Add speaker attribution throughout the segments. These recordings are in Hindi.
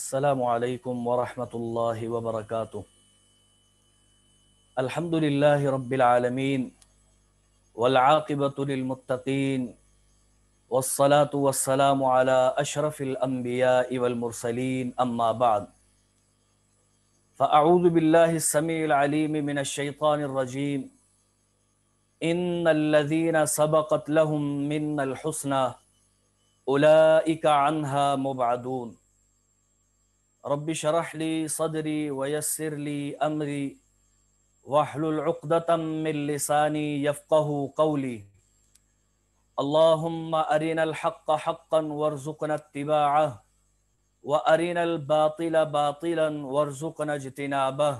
Speaker 1: السلام عليكم ورحمة الله وبركاته الحمد لله رب العالمين والعاقبة للمتقين والصلاة والسلام على أشرف الأنبياء والمرسلين أما بعد فأعوذ بالله السميع العليم من الشيطان الرجيم إن الذين سبقت لهم من الحسنى أولئك عنها مبعدون رب اشرح لي صدري ويسر لي أمري واحلل عقدة من لساني يفقه قولي اللهم أرنا الحق حقا وارزقنا اتباعه وأرنا الباطل باطلا وارزقنا اجتنابه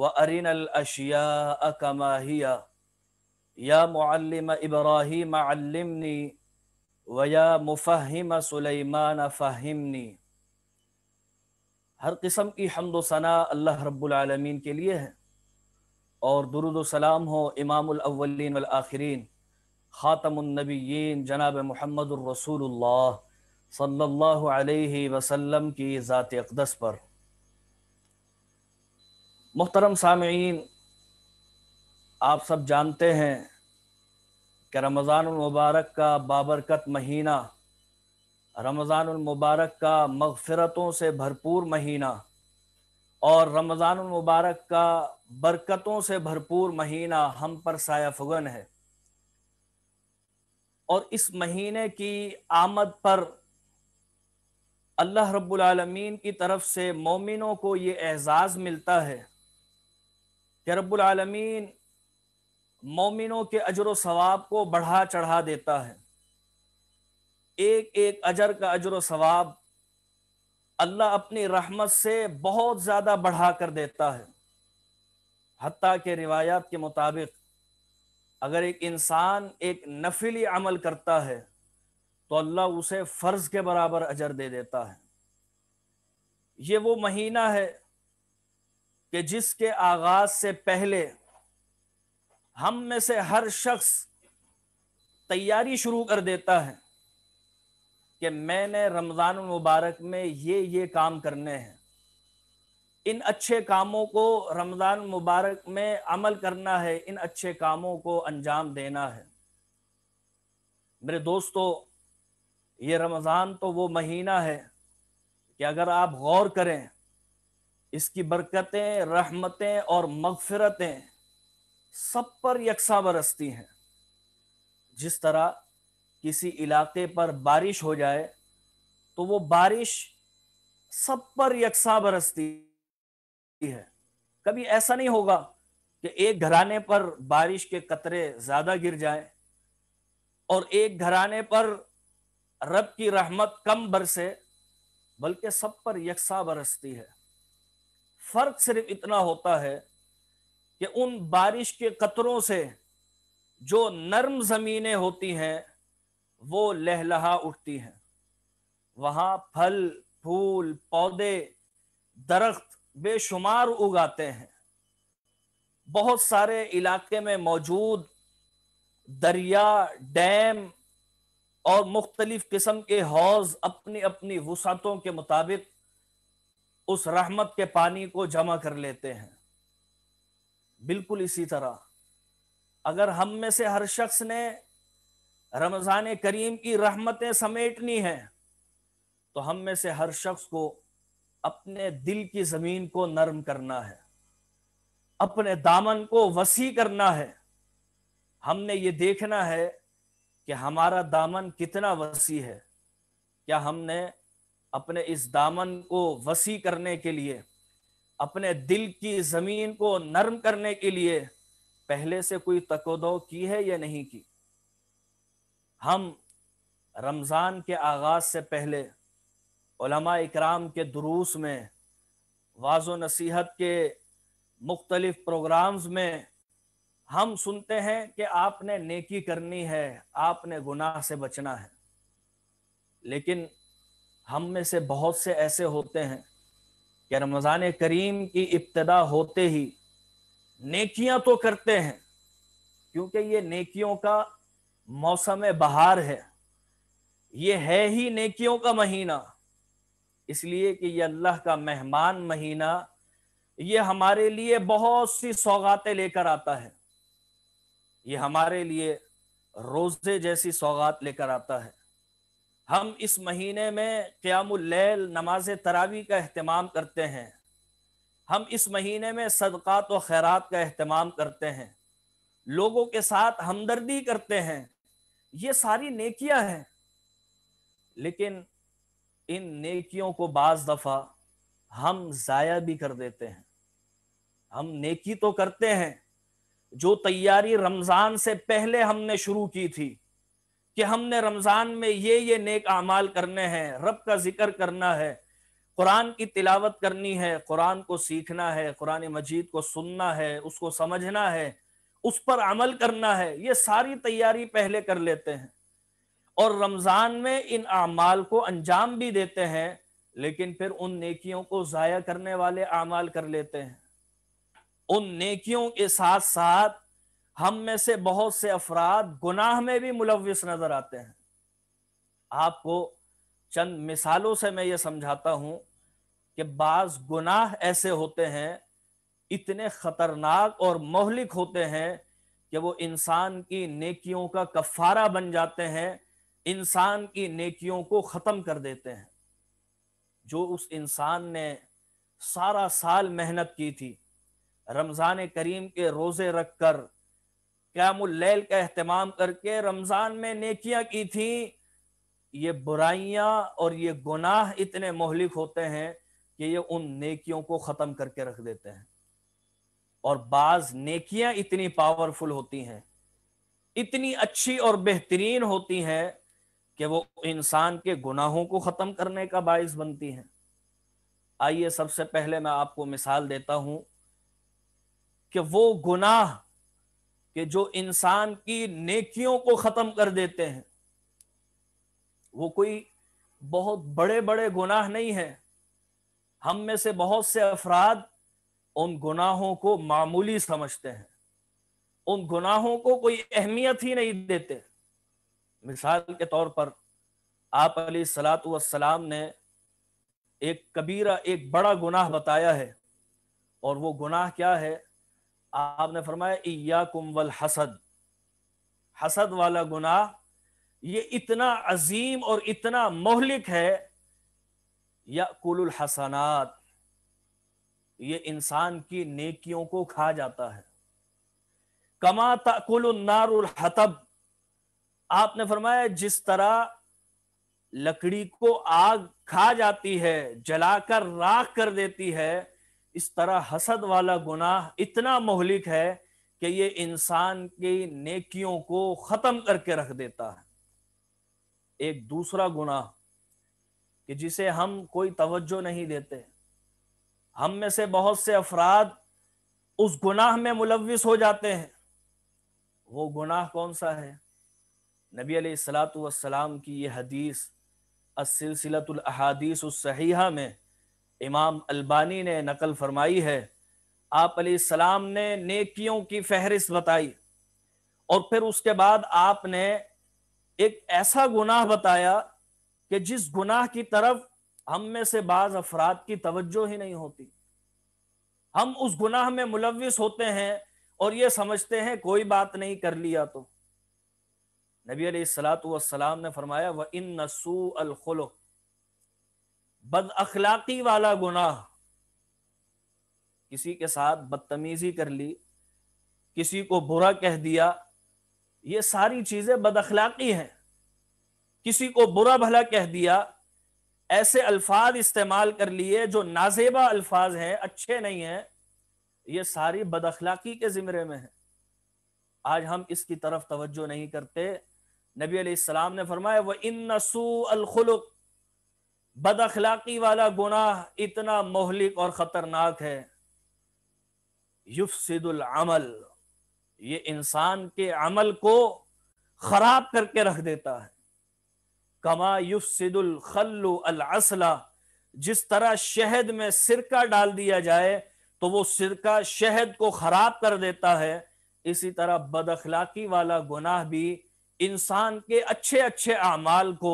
Speaker 1: وأرنا الأشياء كما هي يا معلم إبراهيم علمني ويا مفهم سليمان فهمني हर किस्म की हमदोसना सना अल्लाह रब्बुलमीन के लिए है और दरुद सलाम हो इमामव्लिन वलाखरीन ख़ातमनबीन जनाब मोहम्मद रसूलुल्लाह सल्लल्लाहु अलैहि वसल्लम की ज़ात अकदस पर मोहतरम सामीन आप सब जानते हैं कि रमज़ान मुबारक का बाबरकत महीना रमज़ानमबारक का मगफ़रतों से भरपूर महीना और रमज़ानमबारक का बरकतों से भरपूर महीना हम पर साया फुगन है और इस महीने की आमद पर अल्लाह रब्बुल रबालमीन की तरफ से मोमिनों को ये एज़ाज़ मिलता है कि रब्बुल रबालमीन मोमिनों के अजर सवाब को बढ़ा चढ़ा देता है एक एक अजर का अजर सवाब अल्लाह अपनी रहमत से बहुत ज़्यादा बढ़ा कर देता है हती के रिवायात के मुताबिक अगर एक इंसान एक नफिली अमल करता है तो अल्लाह उसे फ़र्ज के बराबर अजर दे देता है ये वो महीना है कि जिसके आगाज से पहले हम में से हर शख्स तैयारी शुरू कर देता है कि मैंने रमज़ान मुबारक में ये ये काम करने हैं इन अच्छे कामों को रमज़ान मुबारक में अमल करना है इन अच्छे कामों को अंजाम देना है मेरे दोस्तों ये रमज़ान तो वो महीना है कि अगर आप गौर करें इसकी बरकतें रहमतें और मगफरतें सब पर यकसा बरसती हैं जिस तरह किसी इलाके पर बारिश हो जाए तो वो बारिश सब पर यकसा बरसती है कभी ऐसा नहीं होगा कि एक घराने पर बारिश के कतरे ज्यादा गिर जाए और एक घराने पर रब की रहमत कम बरसे बल्कि सब पर यकसा बरसती है फर्क सिर्फ इतना होता है कि उन बारिश के कतरों से जो नर्म जमीनें होती हैं वो लहलहा उठती हैं वहां फल फूल पौधे दरख्त बेशुमार उगाते हैं बहुत सारे इलाके में मौजूद दरिया डैम और मुख्तलिफ किस्म के हौज अपनी अपनी वसातों के मुताबिक उस रहमत के पानी को जमा कर लेते हैं बिल्कुल इसी तरह अगर हम में से हर शख्स ने रमज़ान करीम की रहमतें समेटनी है तो हम में से हर शख्स को अपने दिल की ज़मीन को नरम करना है अपने दामन को वसी करना है हमने ये देखना है कि हमारा दामन कितना वसी है क्या हमने अपने इस दामन को वसी करने के लिए अपने दिल की ज़मीन को नरम करने के लिए पहले से कोई तकोदो की है या नहीं की हम रमज़ान के आगाज़ से पहले इकराम के दुरूस में वाजो नसीहत के मुख्तलिफ प्रोग्राम्स में हम सुनते हैं कि आपने नेकी करनी है आपने गुनाह से बचना है लेकिन हम में से बहुत से ऐसे होते हैं कि रमज़ान करीम की इब्तदा होते ही नेकियां तो करते हैं क्योंकि ये नेकियों का मौसम बहार है ये है ही नेकियों का महीना इसलिए कि ये अल्लाह का मेहमान महीना ये हमारे लिए बहुत सी सौगातें लेकर आता है ये हमारे लिए रोजे जैसी सौगात लेकर आता है हम इस महीने में क़्यामैल नमाज तरावी का अहतमाम करते हैं हम इस महीने में सदक़ात व खैरात का अहतमाम करते हैं लोगों के साथ हमदर्दी करते हैं ये सारी नेकियां हैं लेकिन इन नेकियों को बाज दफा हम जाया भी कर देते हैं हम नेकी तो करते हैं जो तैयारी रमजान से पहले हमने शुरू की थी कि हमने रमजान में ये ये नेक अमाल करने हैं रब का जिक्र करना है कुरान की तिलावत करनी है कुरान को सीखना है कुरान मजीद को सुनना है उसको समझना है उस पर अमल करना है ये सारी तैयारी पहले कर लेते हैं और रमज़ान में इन अमाल को अंजाम भी देते हैं लेकिन फिर उन नेकियों को ज़ाया करने वाले अमाल कर लेते हैं उन नेकियों के साथ साथ हम में से बहुत से अफराद गुनाह में भी मुलविस नजर आते हैं आपको चंद मिसालों से मैं ये समझाता हूं कि बाज गुनाह ऐसे होते हैं इतने खतरनाक और मोहलिक होते हैं कि वो इंसान की नेकियों का कफारा बन जाते हैं इंसान की नेकियों को ख़त्म कर देते हैं जो उस इंसान ने सारा साल मेहनत की थी रमज़ान करीम के रोज़े रख कर कैमुल्लैल का अहतमाम करके रमज़ान में नेकियां की थी ये बुराइयां और ये गुनाह इतने मोहलिक होते हैं कि ये उन नेकियों को ख़त्म करके रख देते हैं और बाज नेकियां इतनी पावरफुल होती हैं इतनी अच्छी और बेहतरीन होती हैं कि वो इंसान के गुनाहों को खत्म करने का बायस बनती हैं आइए सबसे पहले मैं आपको मिसाल देता हूं कि वो गुनाह के जो इंसान की नेकियों को खत्म कर देते हैं वो कोई बहुत बड़े बड़े गुनाह नहीं है हम में से बहुत से अफराद उन गुनाहों को मामूली समझते हैं उन गुनाहों को कोई अहमियत ही नहीं देते मिसाल के तौर पर आप अली सलाम ने एक कबीरा एक बड़ा गुनाह बताया है और वो गुनाह क्या है आपने फरमाया कुमल हसद हसद वाला गुनाह ये इतना अजीम और इतना मोहलिक है या कुल हसनात ये इंसान की नेकियों को खा जाता है कमा तकुल नारुल हतब आपने फरमाया जिस तरह लकड़ी को आग खा जाती है जलाकर राख कर देती है इस तरह हसद वाला गुनाह इतना मोहलिक है कि ये इंसान की नेकियों को खत्म करके रख देता है एक दूसरा गुनाह कि जिसे हम कोई तवज्जो नहीं देते हम में से बहुत से अफराद उस गुनाह में मुलविस हो जाते हैं वो गुनाह कौन सा है नबी सलाम की ये हदीस उस सहीहा में इमाम अल्बानी ने नकल फरमाई है आप सलाम ने नेकियों की फहरिस्त बताई और फिर उसके बाद आपने एक ऐसा गुनाह बताया कि जिस गुनाह की तरफ हम में से बाज अफराद की तवज्जो ही नहीं होती हम उस गुनाह में मुलविस होते हैं और ये समझते हैं कोई बात नहीं कर लिया तो नबी सलाम ने फरमाया वह इन नसू अलखलो बद अखलाकी वाला गुनाह किसी के साथ बदतमीजी कर ली किसी को बुरा कह दिया ये सारी चीजें अखलाकी हैं किसी को बुरा भला कह दिया ऐसे अल्फाज इस्तेमाल कर लिए जो नाजेबा अल्फाज हैं अच्छे नहीं हैं ये सारी बदखलाकी के ज़िमरे में है आज हम इसकी तरफ तवज्जो नहीं करते नबी ने फरमाया वह इन नसू अलखलुक वाला गुनाह इतना मोहलिक और ख़तरनाक है युफसिदुल अमल ये इंसान के अमल को ख़राब करके रख देता है कमा युफसिदुल खल्लु अल असला जिस तरह शहद में सिरका डाल दिया जाए तो वो सिरका शहद को खराब कर देता है इसी तरह बदखलाकी वाला गुनाह भी इंसान के अच्छे अच्छे अमाल को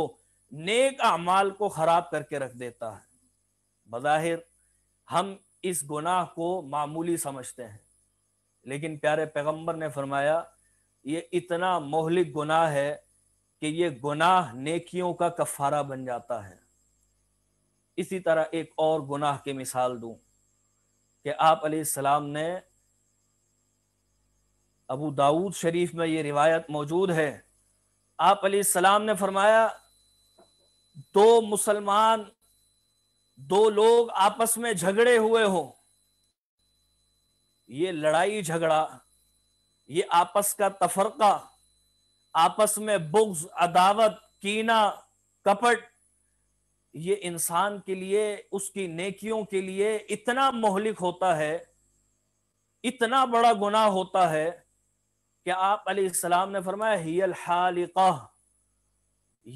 Speaker 1: नेक अमाल को खराब करके रख देता है बज़ाहिर हम इस गुनाह को मामूली समझते हैं लेकिन प्यारे पैगंबर ने फरमाया ये इतना मोहलिक गुनाह है कि ये गुनाह नेकियों का कफारा बन जाता है इसी तरह एक और गुनाह की मिसाल दूं कि आप सलाम ने अबू दाऊद शरीफ में ये रिवायत मौजूद है आप सलाम ने फरमाया दो मुसलमान दो लोग आपस में झगड़े हुए हो ये लड़ाई झगड़ा ये आपस का तफरका आपस में बुग्ज अदावत कीना कपट ये इंसान के लिए उसकी नेकियों के लिए इतना मोहलिक होता है इतना बड़ा गुनाह होता है कि आप सलाम ने फरमाया हियल हालिका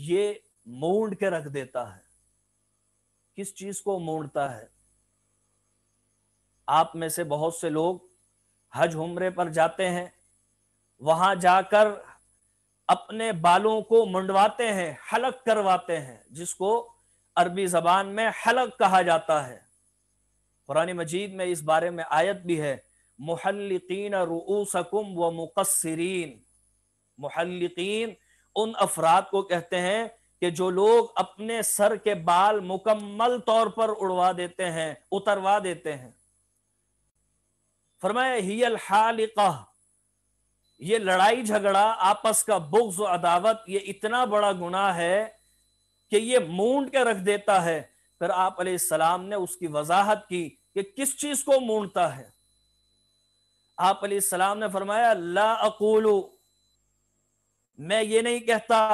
Speaker 1: ये मूड के रख देता है किस चीज को मूडता है आप में से बहुत से लोग हज उम्रे पर जाते हैं वहां जाकर अपने बालों को मुंडवाते हैं हलक करवाते हैं जिसको अरबी जबान में हलक कहा जाता है पुरानी मजीद में इस बारे में आयत भी है मुहल्लिकीन रूसकुम व मुकसरीन मुहल्लिकीन उन अफराद को कहते हैं कि जो लोग अपने सर के बाल मुकम्मल तौर पर उड़वा देते हैं उतरवा देते हैं फरमाया हियल हालिका ये लड़ाई झगड़ा आपस का बुग्ज अदावत ये इतना बड़ा गुना है कि ये मूंड के रख देता है फिर आप सलाम ने उसकी वजाहत की कि किस चीज को मूंडता है आप सलाम ने फरमाया ला अकूलू मैं ये नहीं कहता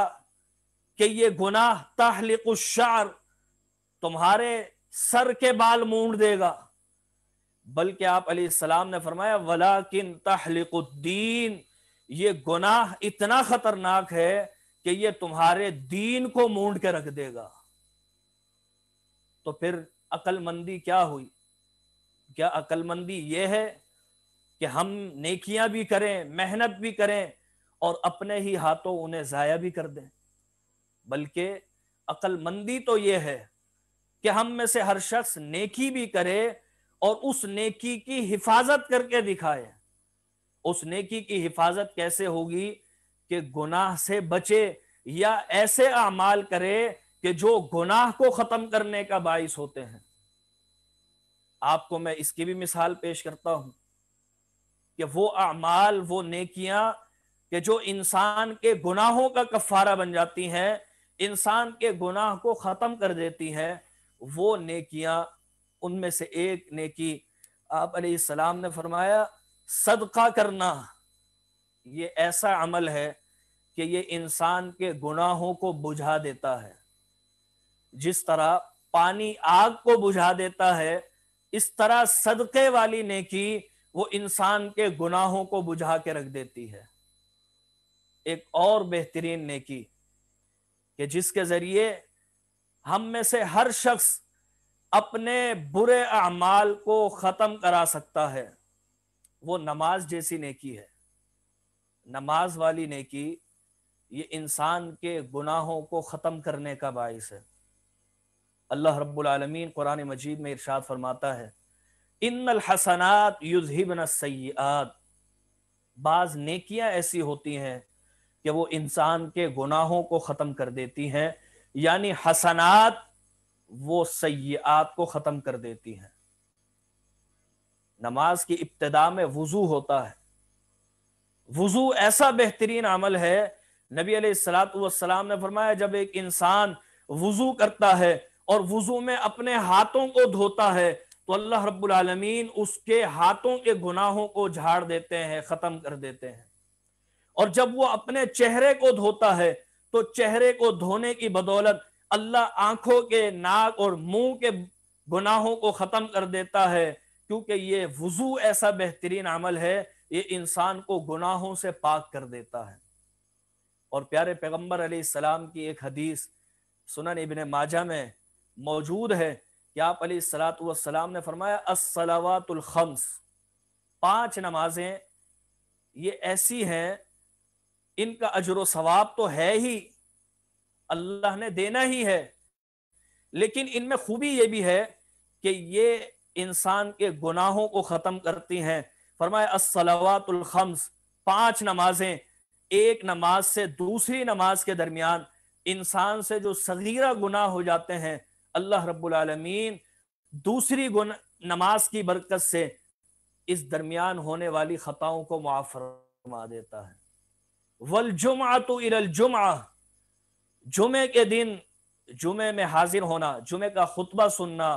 Speaker 1: कि ये गुनाह ताहलिकुशार तुम्हारे सर के बाल मूंड देगा बल्कि आप सलाम ने फरमाया वला किन तहलिकुद्दीन ये गुनाह इतना खतरनाक है कि ये तुम्हारे दीन को मूड के रख देगा तो फिर अकलमंदी क्या हुई क्या अकलमंदी ये है कि हम नेकियां भी करें मेहनत भी करें और अपने ही हाथों उन्हें ज़ाया भी कर दें बल्कि अकलमंदी तो ये है कि हम में से हर शख्स नेकी भी करे और उस नेकी की हिफाजत करके दिखाए उस नेकी की हिफाजत कैसे होगी कि गुनाह से बचे या ऐसे अमाल करे कि जो गुनाह को खत्म करने का बायस होते हैं आपको मैं इसकी भी मिसाल पेश करता हूं कि वो अमाल वो नेकियां कि जो इंसान के गुनाहों का कफारा बन जाती हैं इंसान के गुनाह को खत्म कर देती हैं वो नेकियां उनमें से एक नेकी आप सलाम ने फरमाया सदका करना ये ऐसा अमल है कि ये इंसान के गुनाहों को बुझा देता है जिस तरह पानी आग को बुझा देता है इस तरह सदके वाली नेकी वो इंसान के गुनाहों को बुझा के रख देती है एक और बेहतरीन नेकी कि जिसके जरिए हम में से हर शख्स अपने बुरे अमाल को ख़त्म करा सकता है वो नमाज जैसी नेकी है नमाज वाली नेकी ये इंसान के गुनाहों को ख़त्म करने का बायस है अल्लाह रब्बुलमीन कुरान मजीद में इरशाद फरमाता है इन हसनात युजहिबन सयाद बाज़ नेकियां ऐसी होती हैं कि वो इंसान के गुनाहों को ख़त्म कर देती हैं यानी हसनात वो सयात को ख़त्म कर देती हैं नमाज की इब्तदा में वजू होता है वजू ऐसा बेहतरीन अमल है नबी सलाम ने फरमाया जब एक इंसान वजू करता है और वजू में अपने हाथों को धोता है तो अल्लाह रब्बुल रबालमीन उसके हाथों के गुनाहों को झाड़ देते हैं खत्म कर देते हैं और जब वो अपने चेहरे को धोता है तो चेहरे को धोने की बदौलत अल्लाह आंखों के नाक और मुंह के गुनाहों को खत्म कर देता है क्योंकि ये वजू ऐसा बेहतरीन अमल है ये इंसान को गुनाहों से पाक कर देता है और प्यारे पैगम्बर सलाम की एक हदीस सुनन इबन माजा में मौजूद है कि आप सलाम ने फरमाया खम्स पांच नमाजें ये ऐसी हैं इनका अजर सवाब तो है ही अल्लाह ने देना ही है लेकिन इनमें खूबी ये भी है कि ये इंसान के गुनाहों को खत्म करती हैं फरमाए असलवातुल खम्स पांच नमाजें एक नमाज से दूसरी नमाज के दरमियान इंसान से जो सगीरा गुनाह हो जाते हैं अल्लाह रब्बुलमीन दूसरी गुन नमाज की बरकत से इस दरमियान होने वाली खताओं को मुआफ फरमा देता है वल जुमा तो जुमा जुमे के दिन जुमे में हाजिर होना जुमे का खुतबा सुनना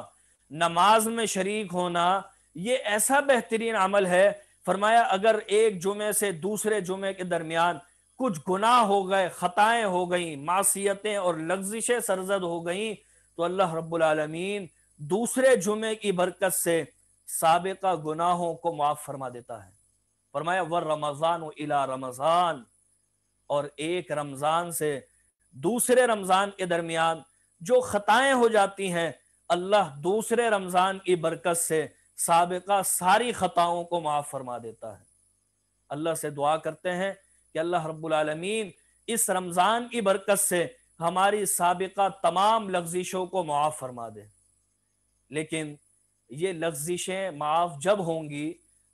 Speaker 1: नमाज में शरीक होना ये ऐसा बेहतरीन अमल है फरमाया अगर एक जुमे से दूसरे जुमे के दरमियान कुछ गुनाह हो गए खताएं हो गई मासीतें और लग्जिशें सरजद हो गई तो अल्लाह रबालमीन दूसरे जुमे की बरकत से सबका गुनाहों को माफ फरमा देता है फरमाया वर रमजान इला रमजान और एक रमजान से दूसरे रमजान के दरमियान जो खताएं हो जाती हैं अल्लाह दूसरे रमजान की बरकत से सबका सारी खताओं को माफ फरमा देता है अल्लाह से दुआ करते हैं कि अल्लाह रबालमीन इस रमजान की बरकत से हमारी सबका तमाम लफ्जिशों को माफ फरमा दे लेकिन ये लफ्जिशें माफ जब होंगी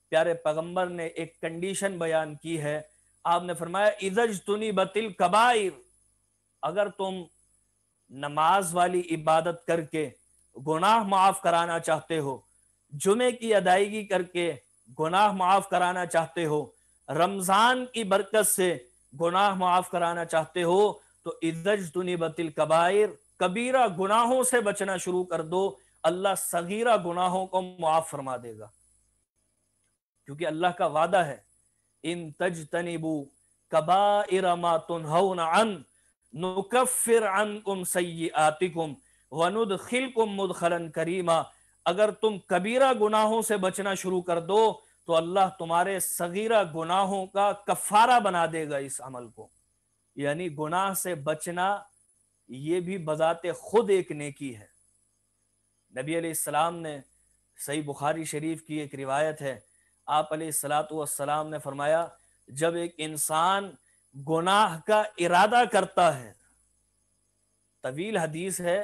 Speaker 1: प्यारे पैगंबर ने एक कंडीशन बयान की है आपने फरमाया इज तुनी बतिल कबाइर अगर तुम नमाज वाली इबादत करके गुनाह माफ कराना चाहते हो जुमे की अदायगी करके गुनाह माफ कराना चाहते हो रमजान की बरकत से गुनाह माफ कराना चाहते हो तो इज्जत बतिल कबायर कबीरा गुनाहों से बचना शुरू कर दो अल्लाह सगीरा गुनाहों को माफ फरमा देगा क्योंकि अल्लाह का वादा है इन तज तनिबू कबा इरामा तुन नुकफिर अन कुम सई आतिकुम वनुद खिल मुदखलन करीमा अगर तुम कबीरा गुनाहों से बचना शुरू कर दो तो अल्लाह तुम्हारे सगीरा गुनाहों का कफारा बना देगा इस अमल को यानी गुनाह से बचना ये भी बजाते खुद एक नेकी है नबी अलैहिस्सलाम ने सही बुखारी शरीफ की एक रिवायत है आप सलाम ने फरमाया जब एक इंसान गुनाह का इरादा करता है तवील हदीस है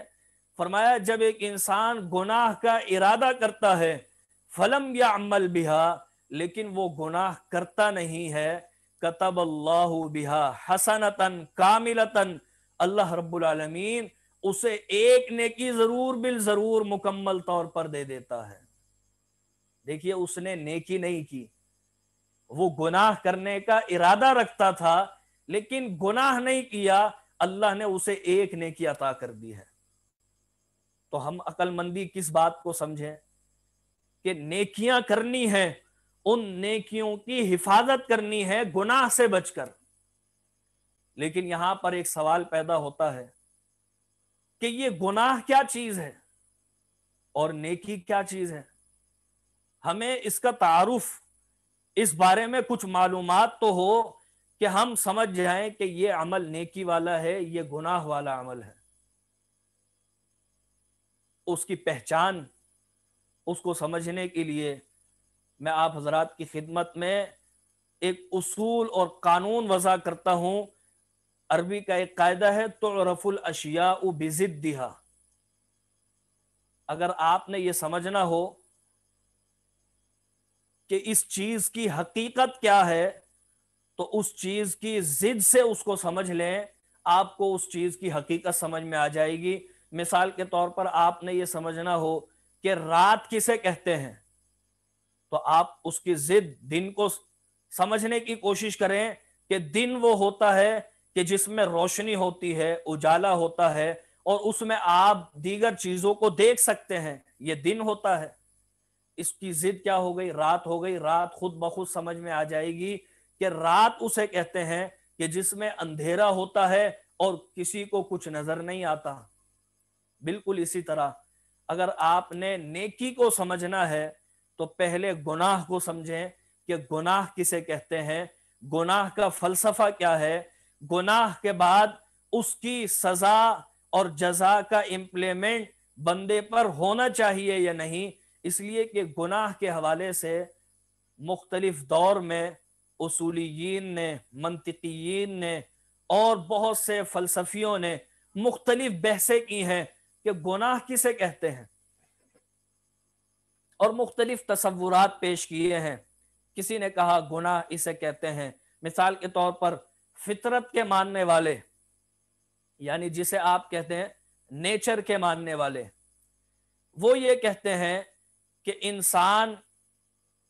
Speaker 1: फरमाया जब एक इंसान गुनाह का इरादा करता है फलम या अमल बिहा लेकिन वो गुनाह करता नहीं है कतब अल्लाह बिहा हसनतन कामिलतन अल्लाह रब्बुलमीन उसे एक नेकी जरूर बिल जरूर मुकम्मल तौर पर दे देता है देखिए उसने नेकी नहीं की वो गुनाह करने का इरादा रखता था लेकिन गुनाह नहीं किया अल्लाह ने उसे एक नेकी अता कर दी है तो हम अकलमंदी किस बात को समझें कि नेकियां करनी है उन नेकियों की हिफाजत करनी है गुनाह से बचकर लेकिन यहां पर एक सवाल पैदा होता है कि ये गुनाह क्या चीज है और नेकी क्या चीज है हमें इसका तारुफ इस बारे में कुछ मालूम तो हो कि हम समझ जाएं कि ये अमल नेकी वाला है ये गुनाह वाला अमल है उसकी पहचान उसको समझने के लिए मैं आप हजरात की खिदमत में एक उसूल और कानून वजह करता हूं अरबी का एक कायदा है तो रफुल अशिया दिहा अगर आपने ये समझना हो कि इस चीज की हकीकत क्या है तो उस चीज की जिद से उसको समझ लें आपको उस चीज की हकीकत समझ में आ जाएगी मिसाल के तौर पर आपने ये समझना हो कि रात किसे कहते हैं तो आप उसकी जिद दिन को समझने की कोशिश करें कि दिन वो होता है कि जिसमें रोशनी होती है उजाला होता है और उसमें आप दीगर चीजों को देख सकते हैं ये दिन होता है इसकी जिद क्या हो गई रात हो गई रात खुद ब खुद समझ में आ जाएगी कि रात उसे कहते हैं कि जिसमें अंधेरा होता है और किसी को कुछ नजर नहीं आता बिल्कुल इसी तरह अगर आपने नेकी को समझना है तो पहले गुनाह को समझें कि गुनाह किसे कहते हैं गुनाह का फलसफा क्या है गुनाह के बाद उसकी सजा और जजा का इम्प्लीमेंट बंदे पर होना चाहिए या नहीं इसलिए कि गुनाह के हवाले से मुख्तलिफ दौर में उसूलीन ने मनतिकीन ने और बहुत से फलसफियों ने मुख्तलिफ बहसें की हैं कि गुनाह किसे कहते हैं और मुख्तलिफ तस्वुरात पेश किए हैं किसी ने कहा गुनाह इसे कहते हैं मिसाल के तौर पर फितरत के मानने वाले यानी जिसे आप कहते हैं नेचर के मानने वाले वो ये कहते हैं कि इंसान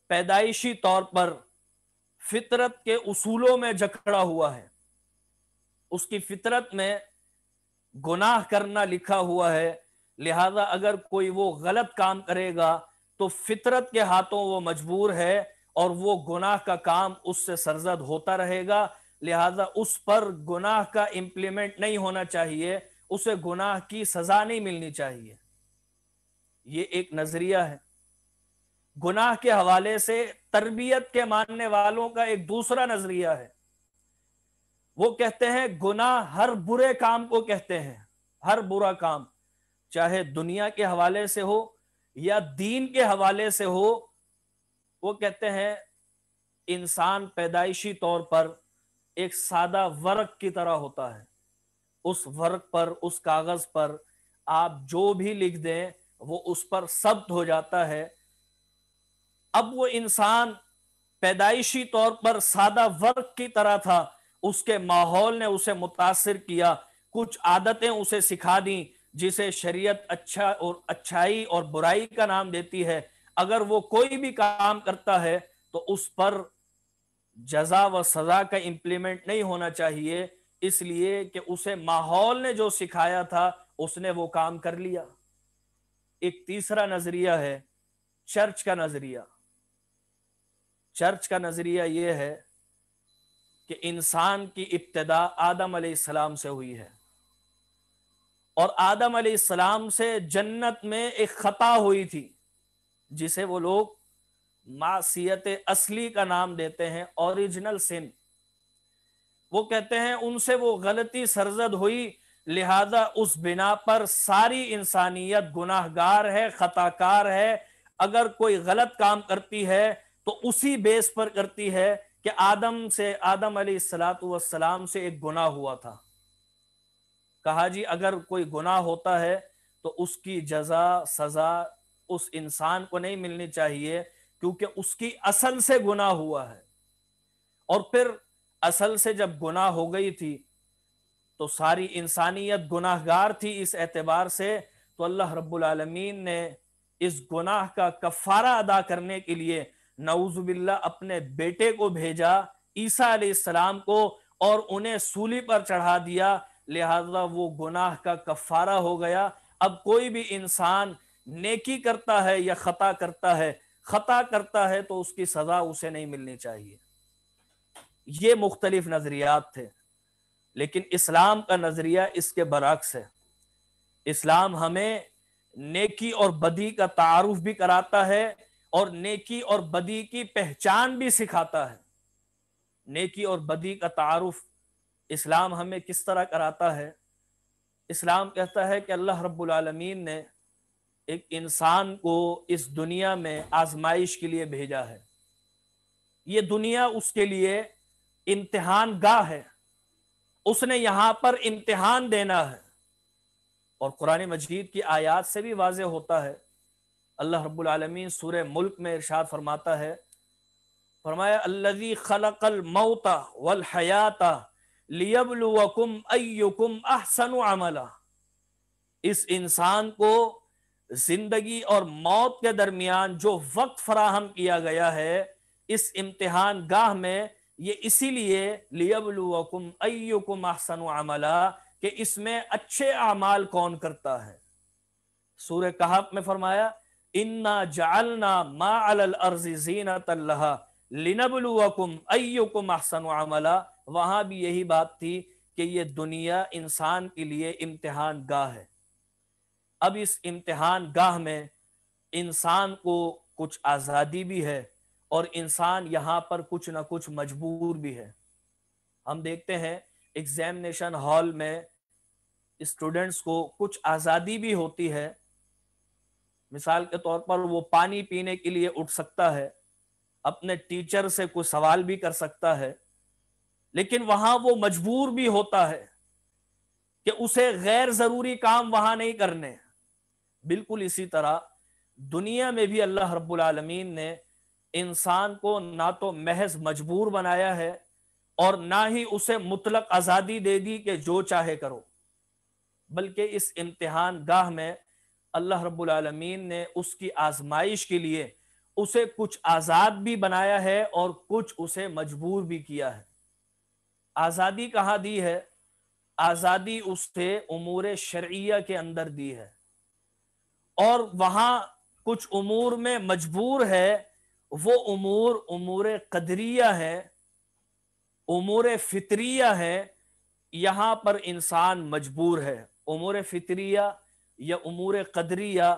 Speaker 1: पैदाइशी तौर पर फितरत के उसूलों में जकड़ा हुआ है उसकी फितरत में गुनाह करना लिखा हुआ है लिहाजा अगर कोई वो गलत काम करेगा तो फितरत के हाथों वो मजबूर है और वो गुनाह का काम उससे सरजद होता रहेगा लिहाजा उस पर गुनाह का इम्प्लीमेंट नहीं होना चाहिए उसे गुनाह की सजा नहीं मिलनी चाहिए ये एक नजरिया है गुनाह के हवाले से तरबियत के मानने वालों का एक दूसरा नजरिया है वो कहते हैं गुना हर बुरे काम को कहते हैं हर बुरा काम चाहे दुनिया के हवाले से हो या दीन के हवाले से हो वो कहते हैं इंसान पैदाइशी तौर पर एक सादा वर्क की तरह होता है उस वर्क पर उस कागज पर आप जो भी लिख दें वो उस पर सब्त हो जाता है अब वो इंसान पैदाइशी तौर पर सादा वर्क की तरह था उसके माहौल ने उसे मुतासर किया कुछ आदतें उसे सिखा दी जिसे शरीयत अच्छा और अच्छाई और बुराई का नाम देती है अगर वो कोई भी काम करता है तो उस पर जजा व सजा का इम्प्लीमेंट नहीं होना चाहिए इसलिए कि उसे माहौल ने जो सिखाया था उसने वो काम कर लिया एक तीसरा नजरिया है चर्च का नजरिया चर्च का नजरिया यह है कि इंसान की इब्तदा आदम सलाम से हुई है और आदम सलाम से जन्नत में एक खता हुई थी जिसे वो लोग मासीत असली का नाम देते हैं ओरिजिनल सिन वो कहते हैं उनसे वो गलती सरजद हुई लिहाजा उस बिना पर सारी इंसानियत गुनाहगार है खताकार है अगर कोई गलत काम करती है तो उसी बेस पर करती है कि आदम से आदम सलाम से एक गुना हुआ था कहा जी अगर कोई गुनाह होता है तो उसकी जजा सजा उस इंसान को नहीं मिलनी चाहिए क्योंकि उसकी असल से गुना हुआ है और फिर असल से जब गुना हो गई थी तो सारी इंसानियत गुनाहगार थी इस एतबार से तो अल्लाह रब्बुल रबालमीन ने इस गुनाह का कफारा अदा करने के लिए नवजुबिल्ला अपने बेटे को भेजा ईसा सलाम को और उन्हें सूली पर चढ़ा दिया लिहाजा वो गुनाह का कफारा हो गया अब कोई भी इंसान नेकी करता है या खता करता है खता करता है तो उसकी सजा उसे नहीं मिलनी चाहिए ये मुख्तलिफ नजरियात थे लेकिन इस्लाम का नजरिया इसके बरक्स है इस्लाम हमें नेकी और बदी का तारुफ भी कराता है और नेकी और बदी की पहचान भी सिखाता है नेकी और बदी का तारुफ इस्लाम हमें किस तरह कराता है इस्लाम कहता है कि अल्लाह रब्बुल रबालमीन ने एक इंसान को इस दुनिया में आजमाइश के लिए भेजा है ये दुनिया उसके लिए इम्तहान गाह है उसने यहाँ पर इम्तहान देना है और कुरान मजीद की आयात से भी वाज होता है अल्लाह आलमीन सूर मुल्क में इरशाद फरमाता है फरमाया अल्लजी खलकल मौता वल हयाता लियबलुकुम अयुकुम अहसन अमला इस इंसान को जिंदगी और मौत के दरमियान जो वक्त फराहम किया गया है इस इम्तिहान गाह में ये इसीलिए लियबलुकुम अयुकुम अहसन अमला कि इसमें अच्छे अमाल कौन करता है सूर्य कहाब में फरमाया इन्ना जालना मा अलर्जी जीनत लिनबलुकुम अयुकुम अहसन अमला वहां भी यही बात थी कि ये दुनिया इंसान के लिए इम्तहान गाह है अब इस इम्तहान गाह में इंसान को कुछ आज़ादी भी है और इंसान यहाँ पर कुछ ना कुछ मजबूर भी है हम देखते हैं एग्जामिनेशन हॉल में स्टूडेंट्स को कुछ आज़ादी भी होती है मिसाल के तौर पर वो पानी पीने के लिए उठ सकता है अपने टीचर से कोई सवाल भी कर सकता है लेकिन वहां वो मजबूर भी होता है कि उसे गैर जरूरी काम वहां नहीं करने बिल्कुल इसी तरह दुनिया में भी अल्लाह रब्बुल आलमीन ने इंसान को ना तो महज मजबूर बनाया है और ना ही उसे मुतलक आज़ादी दे दी कि जो चाहे करो बल्कि इस इम्तहान गाह में अल्लाह रब्बुल रबालमीन ने उसकी आजमाइश के लिए उसे कुछ आज़ाद भी बनाया है और कुछ उसे मजबूर भी किया है आज़ादी कहाँ दी है आज़ादी उसे उमूर शर्या के अंदर दी है और वहां कुछ उमूर में मजबूर है वो उमूर उमूर कदरिया है उमूर फितरिया है यहाँ पर इंसान मजबूर है उमूर फितरिया या उमूर कदरी या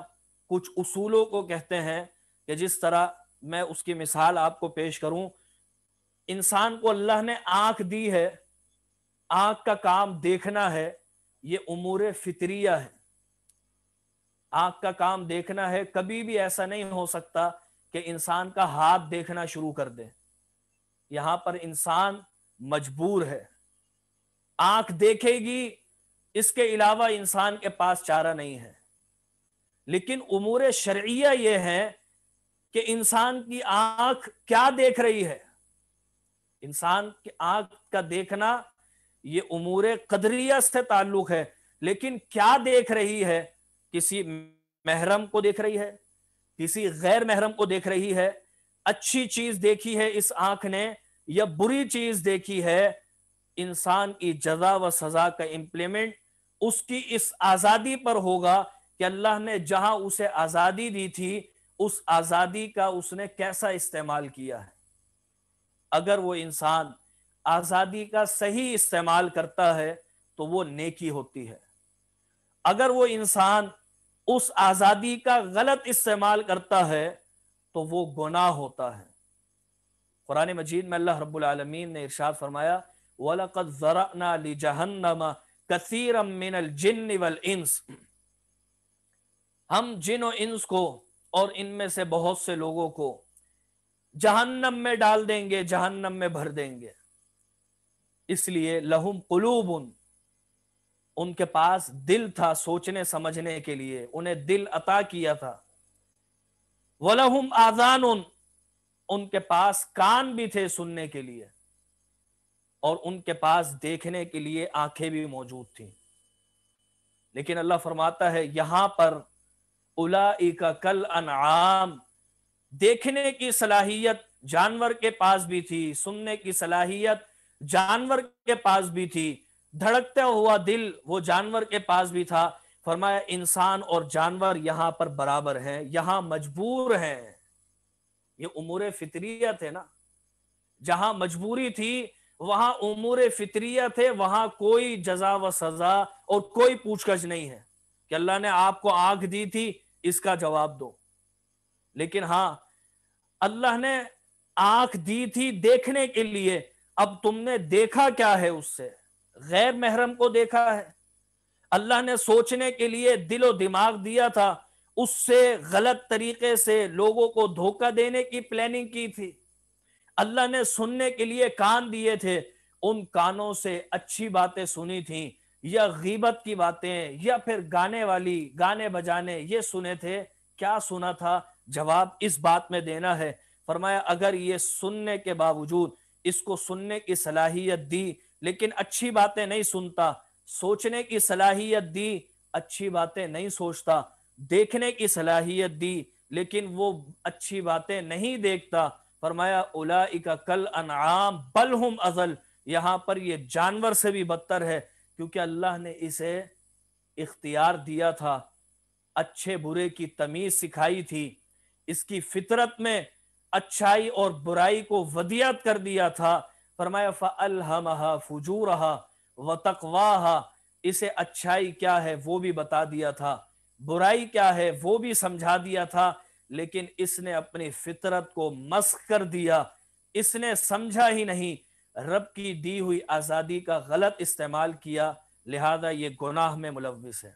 Speaker 1: कुछ उसूलों को कहते हैं कि जिस तरह मैं उसकी मिसाल आपको पेश करूं इंसान को अल्लाह ने आंख दी है आंख का काम देखना है ये उमूर फितरिया है आंख का काम देखना है कभी भी ऐसा नहीं हो सकता कि इंसान का हाथ देखना शुरू कर दे यहां पर इंसान मजबूर है आंख देखेगी इसके अलावा इंसान के पास चारा नहीं है लेकिन उमूर शर्या ये है कि इंसान की आंख क्या देख रही है इंसान की आंख का देखना ये उमूर कदरिया से ताल्लुक है लेकिन क्या देख रही है किसी महरम को देख रही है किसी गैर महरम को देख रही है अच्छी चीज देखी है इस आंख ने या बुरी चीज देखी है इंसान की जजा व सजा का इम्प्लीमेंट उसकी इस आज़ादी पर होगा कि अल्लाह ने जहां उसे आज़ादी दी थी उस आज़ादी का उसने कैसा इस्तेमाल किया है अगर वो इंसान आज़ादी का सही इस्तेमाल करता है तो वो नेकी होती है अगर वो इंसान उस आज़ादी का गलत इस्तेमाल करता है तो वो गुनाह होता है कुरान मजीद में अल्लाह रब्बुल रबालमीन ने इरशाद फरमाया वलकद जराना ली जहन्नमा कसीरम मिनल जिन वल इंस हम जिन और इंस को और इनमें से बहुत से लोगों को जहन्नम में डाल देंगे जहन्नम में भर देंगे इसलिए लहुम कुलूब उन उनके पास दिल था सोचने समझने के लिए उन्हें दिल अता किया था वलहुम आजान उन उनके पास कान भी थे सुनने के लिए और उनके पास देखने के लिए आंखें भी मौजूद थी लेकिन अल्लाह फरमाता है यहां पर उला कल अनाम देखने की सलाहियत जानवर के पास भी थी सुनने की सलाहियत जानवर के पास भी थी धड़कता हुआ दिल वो जानवर के पास भी था फरमाया इंसान और जानवर यहां पर बराबर हैं यहां मजबूर हैं ये उमूर फितरियत है ना जहां मजबूरी थी वहां उमूर फितरिया थे वहां कोई जजा व सजा और कोई पूछगछ नहीं है कि अल्लाह ने आपको आंख दी थी इसका जवाब दो लेकिन हाँ अल्लाह ने आंख दी थी देखने के लिए अब तुमने देखा क्या है उससे गैर महरम को देखा है अल्लाह ने सोचने के लिए दिलो दिमाग दिया था उससे गलत तरीके से लोगों को धोखा देने की प्लानिंग की थी अल्लाह ने सुनने के लिए कान दिए थे उन कानों से अच्छी बातें सुनी थी या गीबत की बातें या फिर गाने वाली गाने बजाने ये सुने थे क्या सुना था जवाब इस बात में देना है फरमाया अगर ये सुनने के बावजूद इसको सुनने की सलाहियत दी लेकिन अच्छी बातें नहीं सुनता सोचने की सलाहियत दी अच्छी बातें नहीं सोचता देखने की सलाहियत दी लेकिन वो अच्छी बातें नहीं देखता फरमाया उला कल अनाम बल हम अजल यहाँ पर यह जानवर से भी बदतर है क्योंकि अल्लाह ने इसे इख्तियार दिया था अच्छे बुरे की तमीज सिखाई थी इसकी फितरत में अच्छाई और बुराई को वदियात कर दिया था फरमाया फजू रहा व तकवा इसे अच्छाई क्या है वो भी बता दिया था बुराई क्या है वो भी समझा दिया था लेकिन इसने अपनी फितरत को मस्क कर दिया इसने समझा ही नहीं रब की दी हुई आज़ादी का गलत इस्तेमाल किया लिहाजा ये गुनाह में मुलविस है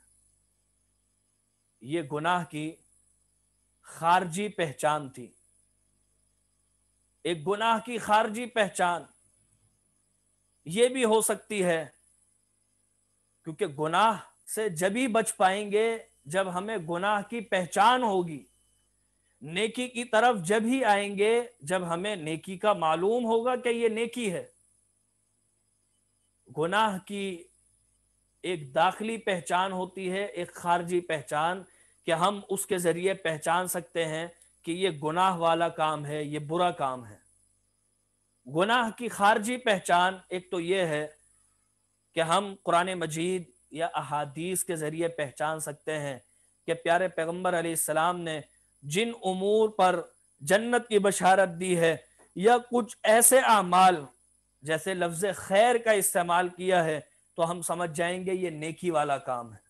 Speaker 1: ये गुनाह की खारजी पहचान थी एक गुनाह की खारजी पहचान ये भी हो सकती है क्योंकि गुनाह से जब ही बच पाएंगे जब हमें गुनाह की पहचान होगी नेकी की तरफ जब ही आएंगे जब हमें नेकी का मालूम होगा कि ये नेकी है गुनाह की एक दाखिली पहचान होती है एक खारजी पहचान कि हम उसके जरिए पहचान सकते हैं कि ये गुनाह वाला काम है ये बुरा काम है गुनाह की खारजी पहचान एक तो ये है कि हम कुरान मजीद या अहादीस के ज़रिए पहचान सकते हैं कि प्यारे पैगम्बर आसमाम ने जिन उमूर पर जन्नत की बशारत दी है या कुछ ऐसे अमाल जैसे लफ्ज खैर का इस्तेमाल किया है तो हम समझ जाएंगे ये नेकी वाला काम है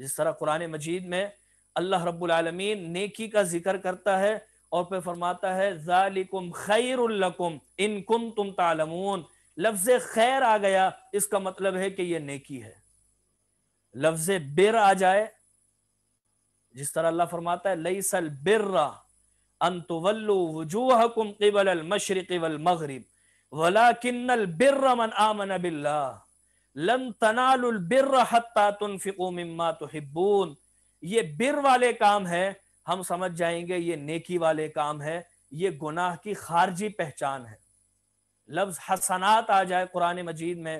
Speaker 1: जिस तरह कुरान मजीद में अल्लाह रबालमीन नेकी का जिक्र करता है और फिर फरमाता है जालिकुम खैरकुम इनकुम तुम तालमून लफ्ज खैर आ गया इसका मतलब है कि यह नेकी है लफ्ज बिर आ जाए जिस तरह अल्लाह फरमाता है लई सल बिर्रा अनतवल्लु वजूहकुम क़िबल अल मशरिक़ वल मगरिब वलाकिन अल बिर्र मन आमन बिल्लाह लन तनालु अल बिर्र हत्ता तुनफिकू मिम्मा तुहिब्बून ये बिर वाले काम है हम समझ जाएंगे ये नेकी वाले काम है ये गुनाह की खारजी पहचान है लफ्ज हसनात आ जाए कुरान मजीद में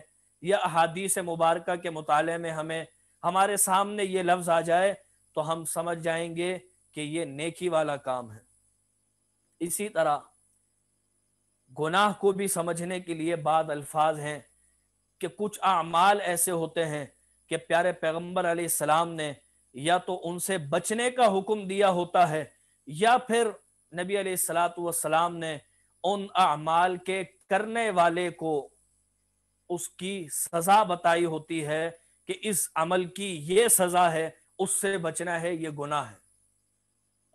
Speaker 1: या अहादीस मुबारक के मुताले में हमें हमारे सामने ये लफ्ज आ जाए तो हम समझ जाएंगे कि ये नेकी वाला काम है इसी तरह गुनाह को भी समझने के लिए बाद अल्फाज हैं कि कुछ अमाल ऐसे होते हैं कि प्यारे पैगम्बर सलाम ने या तो उनसे बचने का हुक्म दिया होता है या फिर नबी सलाम ने उन अमाल के करने वाले को उसकी सजा बताई होती है कि इस अमल की ये सजा है उससे बचना है ये गुनाह है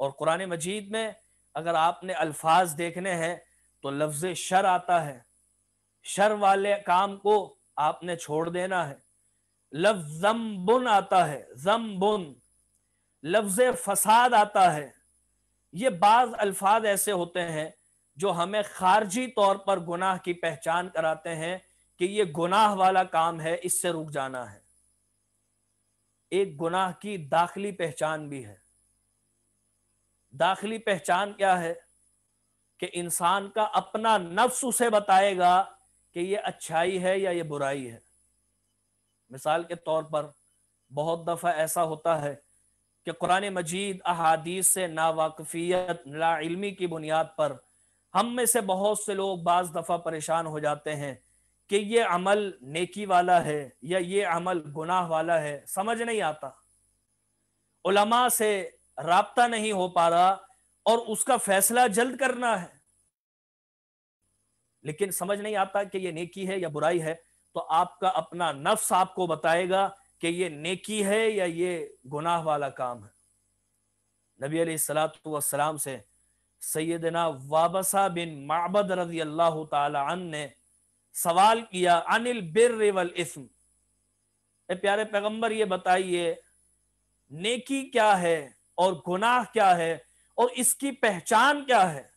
Speaker 1: और कुरान मजीद में अगर आपने अल्फाज देखने हैं तो लफ्ज शर आता है शर वाले काम को आपने छोड़ देना है लफ्ज बुन आता है बुन लफ्ज फसाद आता है ये बाज अल्फाज ऐसे होते हैं जो हमें खारजी तौर पर गुनाह की पहचान कराते हैं कि ये गुनाह वाला काम है इससे रुक जाना है एक गुनाह की दाखिली पहचान भी है दाखिली पहचान क्या है कि इंसान का अपना नफ्स उसे बताएगा कि ये अच्छाई है या ये बुराई है मिसाल के तौर पर बहुत दफ़ा ऐसा होता है कि कुरान मजीद अहादीस से नावाकफियत लाइलमी की बुनियाद पर हम में से बहुत से लोग बाज़ दफ़ा परेशान हो जाते हैं कि ये अमल नेकी वाला है या ये अमल गुनाह वाला है समझ नहीं आता उलमा से रबता नहीं हो पा रहा और उसका फैसला जल्द करना है लेकिन समझ नहीं आता कि ये नेकी है या बुराई है तो आपका अपना नफ्स आपको बताएगा कि ये नेकी है या ये गुनाह वाला काम है नबी सलाम से सैदना वाबसा बिन माबद रजी अल्लाह तन ने सवाल किया अनिल बिर रेवल इसम ए प्यारे पैगंबर ये बताइए नेकी क्या है और गुनाह क्या है और इसकी पहचान क्या है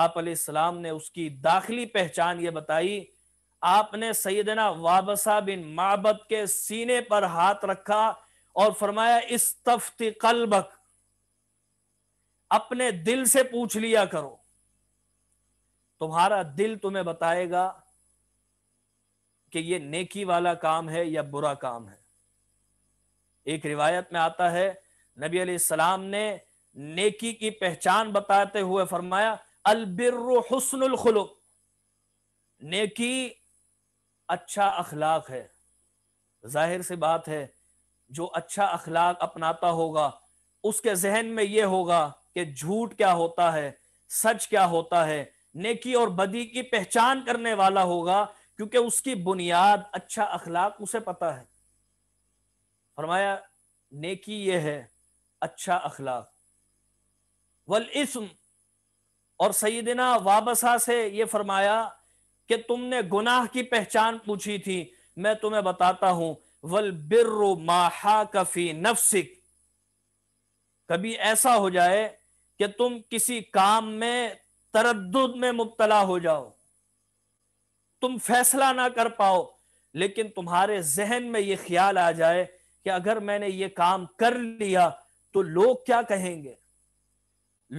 Speaker 1: आप सलाम ने उसकी दाखिली पहचान ये बताई आपने सैदना वाबसा बिन माबत के सीने पर हाथ रखा और फरमाया इस तफ्ती कलबक अपने दिल से पूछ लिया करो तुम्हारा दिल तुम्हें बताएगा कि ये नेकी वाला काम है या बुरा काम है एक रिवायत में आता है नबी सलाम ने नेकी की पहचान बताते हुए फरमाया अलबिर हसनुल खुलुक नेकी अच्छा अखलाक है जाहिर सी बात है जो अच्छा अखलाक अपनाता होगा उसके जहन में यह होगा कि झूठ क्या होता है सच क्या होता है नेकी और बदी की पहचान करने वाला होगा क्योंकि उसकी बुनियाद अच्छा अखलाक उसे पता है फरमाया नेकी ये है अच्छा अखलाक वल इसम और सईदना वाबसा से यह फरमाया कि तुमने गुनाह की पहचान पूछी थी मैं तुम्हें बताता हूं वल बिर्रु माहा कफी नफसिक कभी ऐसा हो जाए कि तुम किसी काम में तरद में मुबतला हो जाओ तुम फैसला ना कर पाओ लेकिन तुम्हारे जहन में यह ख्याल आ जाए कि अगर मैंने ये काम कर लिया तो लोग क्या कहेंगे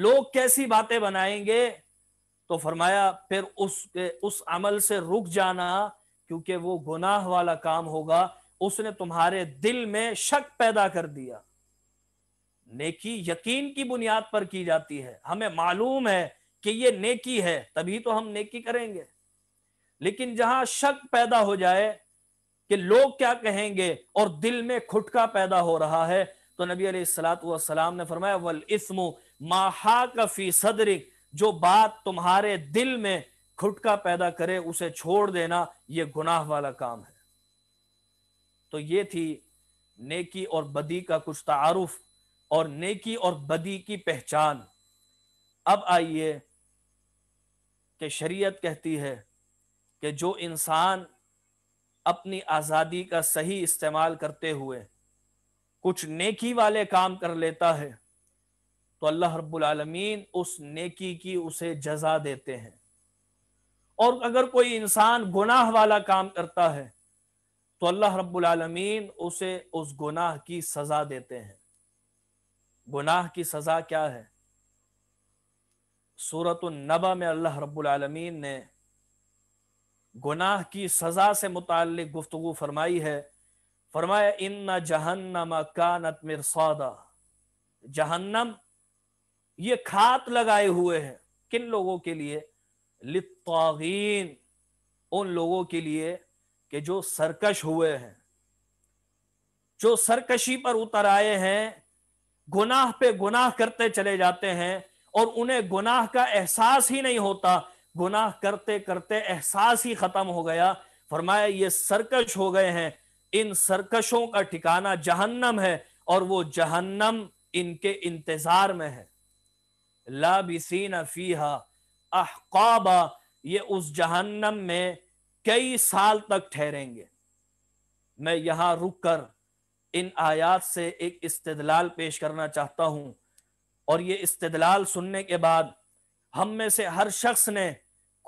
Speaker 1: लोग कैसी बातें बनाएंगे तो फरमाया फिर उस उस अमल से रुक जाना क्योंकि वो गुनाह वाला काम होगा उसने तुम्हारे दिल में शक पैदा कर दिया नेकी यकीन की बुनियाद पर की जाती है हमें मालूम है कि ये नेकी है तभी तो हम नेकी करेंगे लेकिन जहां शक पैदा हो जाए कि लोग क्या कहेंगे और दिल में खुटका पैदा हो रहा है तो नबी सलाम ने फरमाया वल इस्मु माहा सदरिक जो बात तुम्हारे दिल में खुटका पैदा करे उसे छोड़ देना यह गुनाह वाला काम है तो ये थी नेकी और बदी का कुछ तारुफ और नेकी और बदी की पहचान अब आइए कि शरीयत कहती है कि जो इंसान अपनी आज़ादी का सही इस्तेमाल करते हुए कुछ नेकी वाले काम कर लेता है तो अल्लाह रब्बुल उस नेकी की उसे जजा देते हैं और अगर कोई इंसान गुनाह वाला काम करता है तो अल्लाह रब्बुल आलमीन उसे उस गुनाह की सजा देते हैं गुनाह की सजा क्या है सूरत नबा में अल्लाह रबालमीन ने गुनाह की सजा से मुतल गुफ्तु फरमाई है फरमाया इन्ना जहन्नम कानत सौदा जहन्नम ये खात लगाए हुए हैं किन लोगों के लिए लितागीन उन लोगों के लिए कि जो सरकश हुए हैं जो सरकशी पर उतर आए हैं गुनाह पे गुनाह करते चले जाते हैं और उन्हें गुनाह का एहसास ही नहीं होता गुनाह करते करते एहसास ही खत्म हो गया फरमाया ये सरकश हो गए हैं इन सरकशों का ठिकाना जहन्नम है और वो जहन्नम इनके इंतजार में है लाबिसीन फीहा अहकाबा ये उस जहन्नम में कई साल तक ठहरेंगे मैं यहां रुक कर इन आयात से एक इस्तेदलाल पेश करना चाहता हूं और ये इस्तेदलाल सुनने के बाद हम में से हर शख्स ने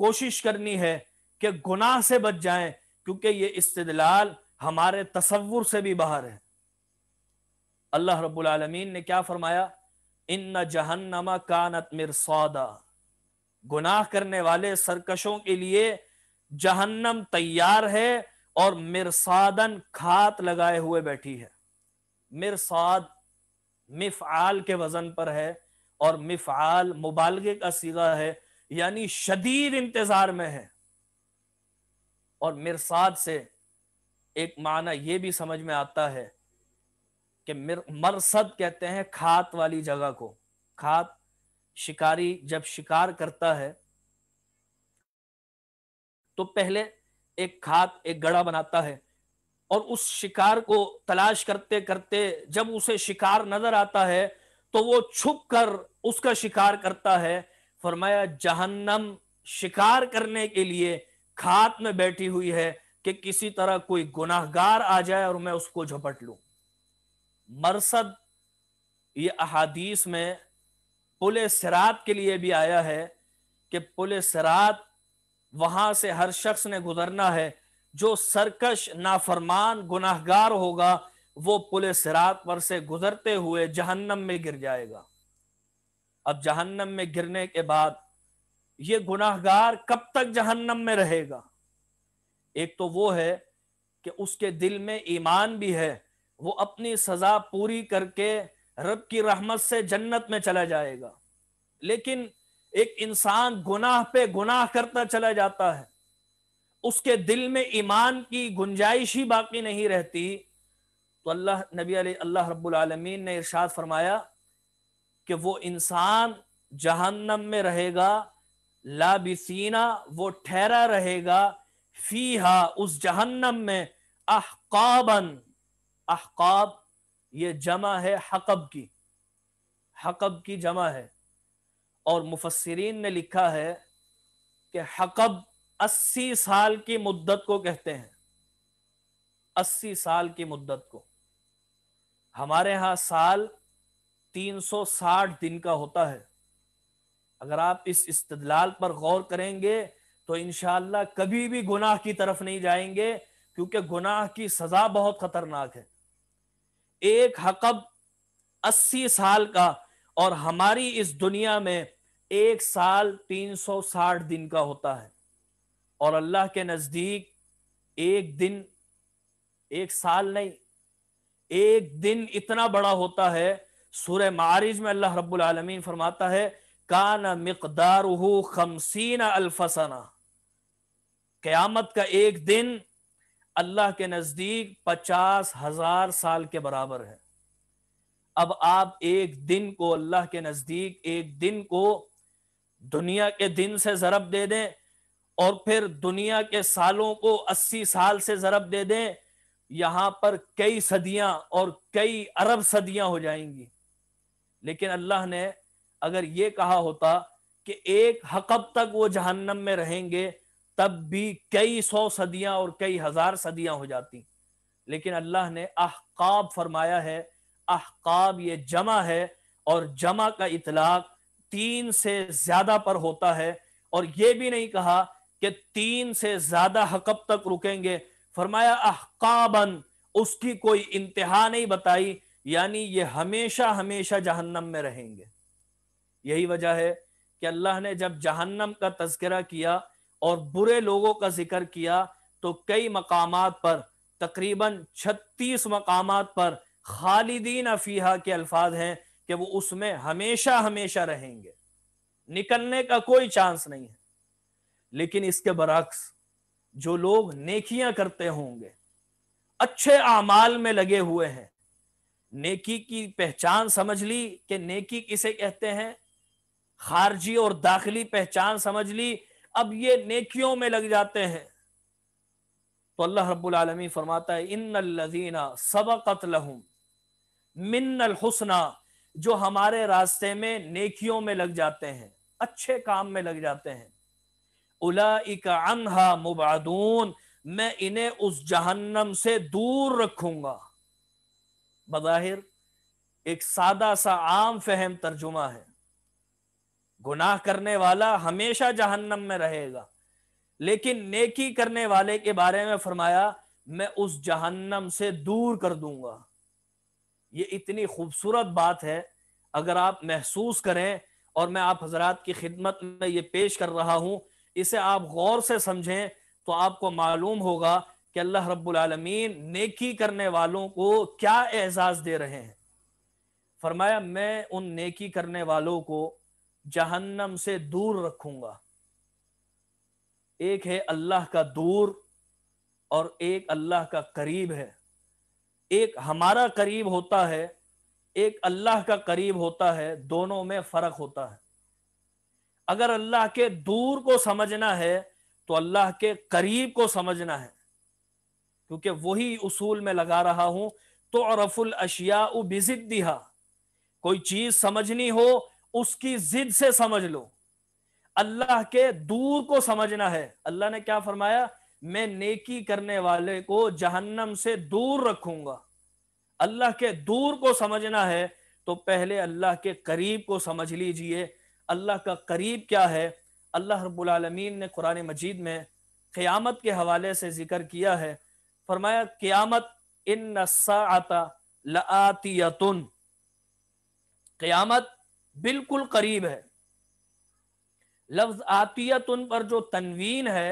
Speaker 1: कोशिश करनी है कि गुनाह से बच जाएं क्योंकि ये इस्तेदलाल हमारे तस्वुर से भी बाहर है अल्लाह रब्बुल रबालमीन ने क्या फरमाया इन जहन्नमा कानत मिरसौदा गुनाह करने वाले सरकशों के लिए जहन्नम तैयार है और मिरसादन खात लगाए हुए बैठी है मिरसाद मिफाल के वजन पर है और मिफाल मुबालगे का सीगा है यानी शदीद इंतजार में है और मिरसाद से एक माना यह भी समझ में आता है कि मरसद कहते हैं खात वाली जगह को खात शिकारी जब शिकार करता है तो पहले एक खात एक गड़ा बनाता है और उस शिकार को तलाश करते करते जब उसे शिकार नजर आता है तो वो छुप कर उसका शिकार करता है फरमाया जहन्नम शिकार करने के लिए खात में बैठी हुई है कि किसी तरह कोई गुनाहगार आ जाए और मैं उसको झपट लू मरसद ये अहादीस में पुल सरात के लिए भी आया है कि पुल सरात वहां से हर शख्स ने गुजरना है जो सरकश नाफरमान गुनाहगार होगा वो पुल सिरात पर से गुजरते हुए जहन्नम में गिर जाएगा अब जहन्नम में गिरने के बाद ये गुनाहगार कब तक जहन्नम में रहेगा एक तो वो है कि उसके दिल में ईमान भी है वो अपनी सजा पूरी करके रब की रहमत से जन्नत में चला जाएगा लेकिन एक इंसान गुनाह पे गुनाह करता चला जाता है उसके दिल में ईमान की गुंजाइश ही बाकी नहीं रहती तो अल्लाह नबी अल्लाह रबालमीन ने इरशाद फरमाया कि वो इंसान जहन्नम में रहेगा लाबिसना वो ठहरा रहेगा फीहा उस जहन्नम में अहकाबन अहकाब ये जमा है हकब की हकब की जमा है और मुफसरीन ने लिखा है कि हकब अस्सी साल की मुद्दत को कहते हैं अस्सी साल की मुद्दत को हमारे यहां साल 360 दिन का होता है अगर आप इस इस्तलाल पर गौर करेंगे तो इनशाला कभी भी गुनाह की तरफ नहीं जाएंगे क्योंकि गुनाह की सजा बहुत खतरनाक है एक हकब अस्सी साल का और हमारी इस दुनिया में एक साल 360 दिन का होता है और अल्लाह के नजदीक एक दिन एक साल नहीं एक दिन इतना बड़ा होता है सूर्य मारिज में अल्लाह रब्बुल आलमीन फरमाता है कान मकदार अल्फसना क्यामत का एक दिन अल्लाह के नज़दीक पचास हजार साल के बराबर है अब आप एक दिन को अल्लाह के नज़दीक एक दिन को दुनिया के दिन से ज़रब दे दें और फिर दुनिया के सालों को 80 साल से जरब दे दें यहां पर कई सदियां और कई अरब सदियां हो जाएंगी लेकिन अल्लाह ने अगर ये कहा होता कि एक हकब तक वो जहन्नम में रहेंगे तब भी कई सौ सदियां और कई हजार सदियां हो जाती लेकिन अल्लाह ने अहकाब फरमाया है अहकाब ये जमा है और जमा का इतलाक तीन से ज्यादा पर होता है और ये भी नहीं कहा कि तीन से ज्यादा हकब तक रुकेंगे फरमाया अहकाबन उसकी कोई इंतहा नहीं बताई यानी ये हमेशा हमेशा जहन्नम में रहेंगे यही वजह है कि अल्लाह ने जब जहन्नम का तस्करा किया और बुरे लोगों का जिक्र किया तो कई मकाम पर तकरीबन छत्तीस मकाम पर खालिदीन अफीहा के अल्फाज हैं कि वो उसमें हमेशा हमेशा रहेंगे निकलने का कोई चांस नहीं है लेकिन इसके बरक्स जो लोग नेकियां करते होंगे अच्छे आमाल में लगे हुए हैं नेकी की पहचान समझ ली कि नेकी किसे कहते हैं खारजी और दाखिली पहचान समझ ली अब ये नेकियों में लग जाते हैं तो अल्लाह रब्बुल फरमाता है इन लजीना सबकत लहू मिन हुसना जो हमारे रास्ते में नेकियों में लग जाते हैं अच्छे काम में लग जाते हैं उलाइका अनहा मुबादून मैं इन्हें उस जहन्नम से दूर रखूंगा बज़ाहिर एक सादा सा आम फहम तर्जुमा है गुनाह करने वाला हमेशा जहन्नम में रहेगा लेकिन नेकी करने वाले के बारे में फरमाया मैं उस जहन्नम से दूर कर दूंगा ये इतनी खूबसूरत बात है अगर आप महसूस करें और मैं आप हजरात की खिदमत में ये पेश कर रहा हूं इसे आप गौर से समझें तो आपको मालूम होगा कि अल्लाह रब्बुलमीन नेकी करने वालों को क्या एजाज दे रहे हैं फरमाया मैं उन नेकी करने वालों को जहन्नम से दूर रखूंगा एक है अल्लाह का दूर और एक अल्लाह का करीब है एक हमारा करीब होता है एक अल्लाह का करीब होता है दोनों में फर्क होता है अगर अल्लाह के दूर को समझना है तो अल्लाह के करीब को समझना है क्योंकि वही उसूल में लगा रहा हूं तो अरफुल अशिया बिजिदिहा कोई चीज समझनी हो उसकी जिद से समझ लो अल्लाह के दूर को समझना है अल्लाह ने क्या फरमाया मैं नेकी करने वाले को जहन्नम से दूर रखूंगा अल्लाह के दूर को समझना है तो पहले अल्लाह के करीब को समझ लीजिए अल्लाह का करीब क्या है अल्लाह रबालमीन ने कुरान मजीद में क़्यामत के हवाले से जिक्र किया है फरमाया क़्यामत इन लातियतुन क़्यामत बिल्कुल करीब है लफ्ज आतियतुन पर जो तनवीन है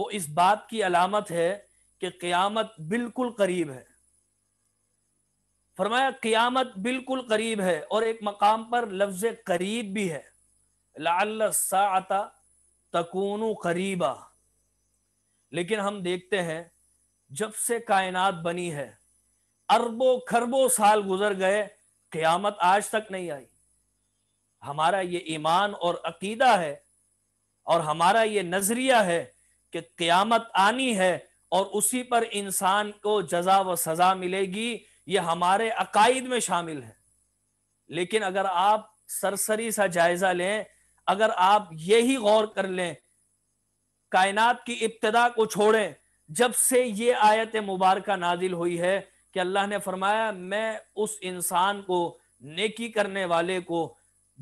Speaker 1: वो इस बात की अलामत है कि क़्यामत बिल्कुल करीब है फरमाया क़्यामत बिल्कुल करीब है और एक मकाम पर लफ्ज करीब भी है लाता तकून करीबा लेकिन हम देखते हैं जब से कायनात बनी है अरबों खरबों साल गुजर गए क्यामत आज तक नहीं आई हमारा ये ईमान और अकीदा है और हमारा ये नज़रिया है कि क्यामत आनी है और उसी पर इंसान को जजा व सज़ा मिलेगी ये हमारे अकाइद में शामिल है लेकिन अगर आप सरसरी सा जायज़ा लें अगर आप यही गौर कर लें कायनात की इब्तदा को छोड़ें जब से ये आयत मुबारक नाजिल हुई है कि अल्लाह ने फरमाया मैं उस इंसान को नेकी करने वाले को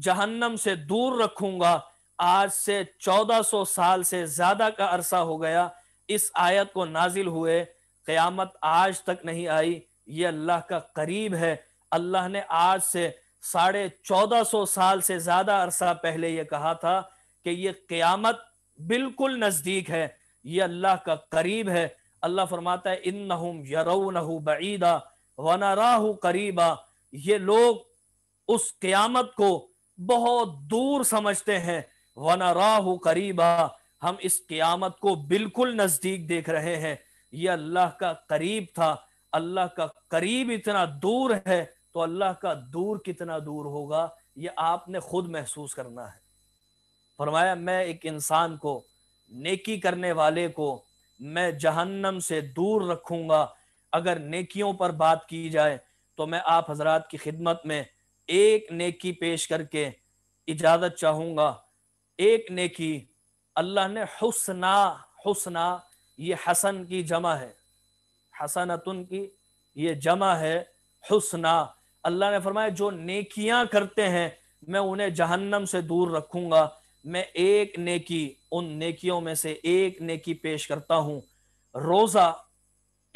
Speaker 1: जहन्नम से दूर रखूंगा आज से 1400 साल से ज्यादा का अरसा हो गया इस आयत को नाजिल हुए क़यामत आज तक नहीं आई ये अल्लाह का करीब है अल्लाह ने आज से साढ़े चौदह सौ साल से ज्यादा अरसा पहले यह कहा था कि यह क्यामत बिल्कुल नजदीक है ये अल्लाह का करीब है अल्लाह फरमाता है इन नहुम यरऊ बईदा वनराहू करीबा ये लोग उस क्यामत को बहुत दूर समझते हैं वनराहू करीबा हम इस क्यामत को बिल्कुल नजदीक देख रहे हैं ये अल्लाह का करीब था अल्लाह का करीब इतना दूर है तो अल्लाह का दूर कितना दूर होगा ये आपने खुद महसूस करना है फरमाया मैं एक इंसान को नेकी करने वाले को मैं जहन्नम से दूर रखूंगा अगर नेकियों पर बात की जाए तो मैं आप हजरात की खिदमत में एक नेकी पेश करके इजाज़त चाहूँगा एक नेकी अल्लाह ने हुसना हुसना ये हसन की जमा है हसनतुन की ये जमा है हुसना अल्लाह ने फरमाया जो नेकियां करते हैं मैं उन्हें जहन्नम से दूर रखूंगा मैं एक नेकी उन नेकियों में से एक नेकी पेश करता हूं रोज़ा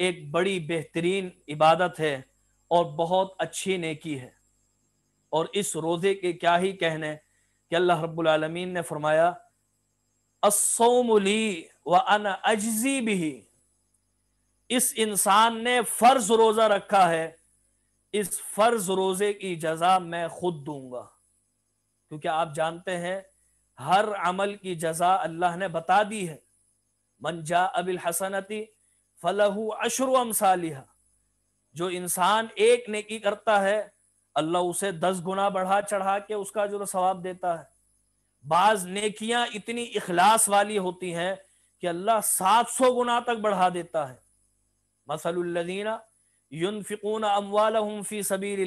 Speaker 1: एक बड़ी बेहतरीन इबादत है और बहुत अच्छी नेकी है और इस रोज़े के क्या ही कहने कि अल्लाह रब्लमीन ने फरमाया असोमली व अन अजजी भी इस इंसान ने फ़र्ज रोज़ा रखा है इस फर्ज रोजे की जजा मैं खुद दूंगा क्योंकि आप जानते हैं हर अमल की जजा अल्लाह ने बता दी है जा अबिल हसनती फलहू अशरु अमसालिहा जो इंसान एक नेकी करता है अल्लाह उसे दस गुना बढ़ा चढ़ा के उसका जो सवाब देता है बाज नेकियां इतनी इखलास वाली होती हैं कि अल्लाह सात सौ गुना तक बढ़ा देता है मसलुल्लजीना युनफिकून अमवाल फ़ी सबीर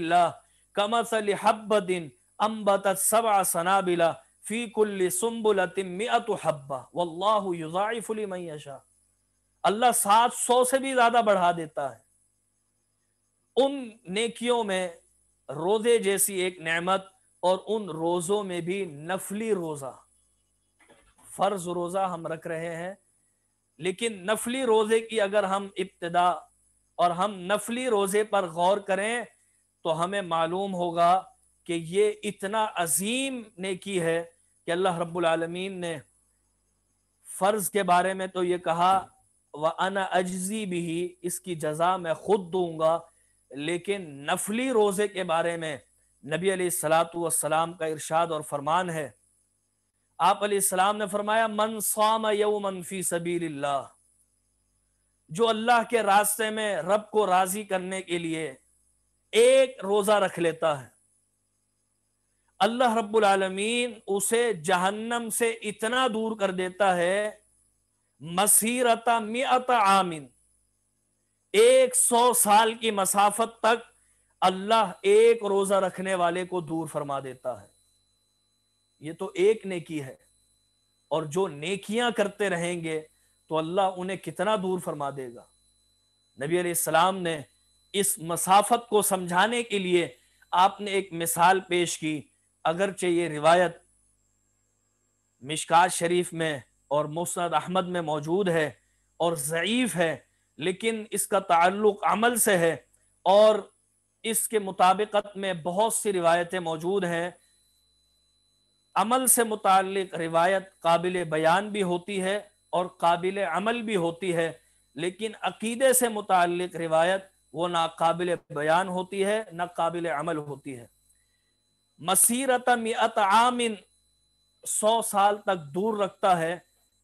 Speaker 1: कमसल हब्बदिन अम्बत सबा सनाबिला फ़ी कुल्ल सुम्बुलतिम मिअत हब्बा वल्लाहु युज़ाइफुल मैयशा अल्लाह सात सौ से भी ज्यादा बढ़ा देता है उन नेकियों में रोजे जैसी एक नेमत और उन रोजों में भी नफली रोजा फर्ज रोजा हम रख रहे हैं लेकिन नफली रोजे की अगर हम इब्तदा और हम नफली रोजे पर गौर करें तो हमें मालूम होगा कि ये इतना अजीम ने की है कि अल्लाह रब्बुल रबालमीन ने फ़र्ज़ के बारे में तो ये कहा व अना अज्जी भी इसकी जजा मैं खुद दूंगा लेकिन नफली रोज़े के बारे में नबी सलाम का इरशाद और फरमान है आप सलाम ने फरमाया मन साम यऊ मनफी सबील्ला जो अल्लाह के रास्ते में रब को राजी करने के लिए एक रोजा रख लेता है अल्लाह रब्बुल आलमीन उसे जहन्नम से इतना दूर कर देता है मसीरता मियत आमिन एक सौ साल की मसाफत तक अल्लाह एक रोजा रखने वाले को दूर फरमा देता है ये तो एक नेकी है और जो नेकियां करते रहेंगे तो अल्लाह उन्हें कितना दूर फरमा देगा नबी अलैहिस्सलाम ने इस मसाफत को समझाने के लिए आपने एक मिसाल पेश की अगरचे ये रिवायत मिशकात शरीफ में और मुसद अहमद में मौजूद है और ज़यीफ़ है लेकिन इसका ताल्लुक अमल से है और इसके मुताबिकत में बहुत सी रिवायतें मौजूद हैं अमल से मुतल रिवायत काबिल बयान भी होती है और काबिल अमल भी होती है लेकिन अकीदे से मुतक रिवायत वो नाकबिल बयान होती है ना काबिल अमल होती है मसीरत मत आमिन सौ साल तक दूर रखता है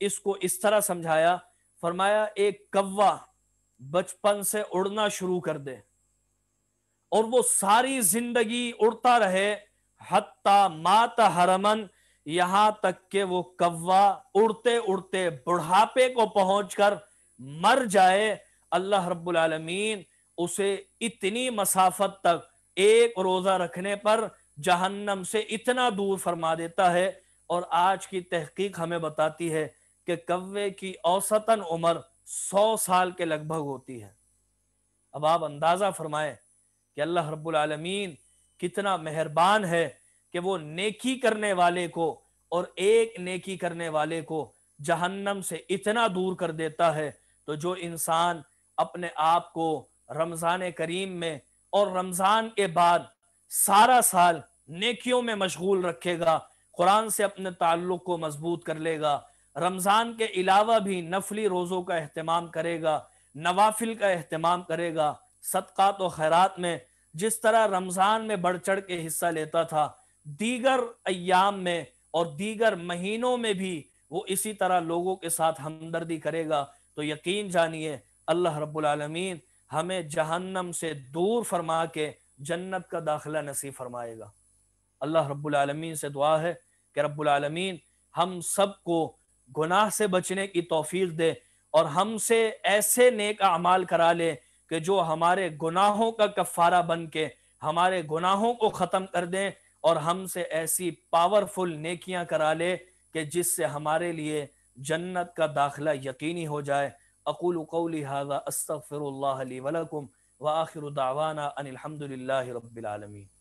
Speaker 1: इसको इस तरह समझाया फरमाया एक कौवा बचपन से उड़ना शुरू कर दे और वो सारी जिंदगी उड़ता रहे हत्ता मात हरमन यहां तक के वो कव्वा उड़ते उड़ते बुढ़ापे को पहुंचकर मर जाए अल्लाह रब्बुल आलमीन उसे इतनी मसाफत तक एक रोजा रखने पर जहन्नम से इतना दूर फरमा देता है और आज की तहकीक हमें बताती है कि कव्वे की औसतन उम्र सौ साल के लगभग होती है अब आप अंदाजा फरमाए कि अल्लाह रब्बुल आलमीन कितना मेहरबान है कि वो नेकी करने वाले को और एक नेकी करने वाले को जहन्नम से इतना दूर कर देता है तो जो इंसान अपने आप को रमज़ान करीम में और रमज़ान के बाद सारा साल नेकियों में मशगूल रखेगा कुरान से अपने ताल्लुक को मजबूत कर लेगा रमज़ान के अलावा भी नफली रोज़ों का अहतमाम करेगा नवाफिल का अहतमाम करेगा सदक़ात तो और खैरात में जिस तरह रमज़ान में बढ़ चढ़ के हिस्सा लेता था दीगर अयाम में और दीगर महीनों में भी वो इसी तरह लोगों के साथ हमदर्दी करेगा तो यकीन जानिए अल्लाह रब्बुल हमें जहन्नम से दूर फरमा के जन्नत का दाखिला नसीब फरमाएगा अल्लाह रब्बुल से दुआ है कि रब्बुल हम सब को गुनाह से बचने की तोफ़ी दे और हमसे ऐसे नेक अमाल करा ले कि जो हमारे गुनाहों का कफ़ारा बन के हमारे गुनाहों को ख़त्म कर दें और हमसे ऐसी पावरफुल नेकियां करा ले कि जिससे हमारे लिए जन्नत का दाखिला यकीनी हो जाए अकूल कौली हाजा अस्तफ़िर वाखिर दावाना अनिलहमदिल्लाह रब्बिल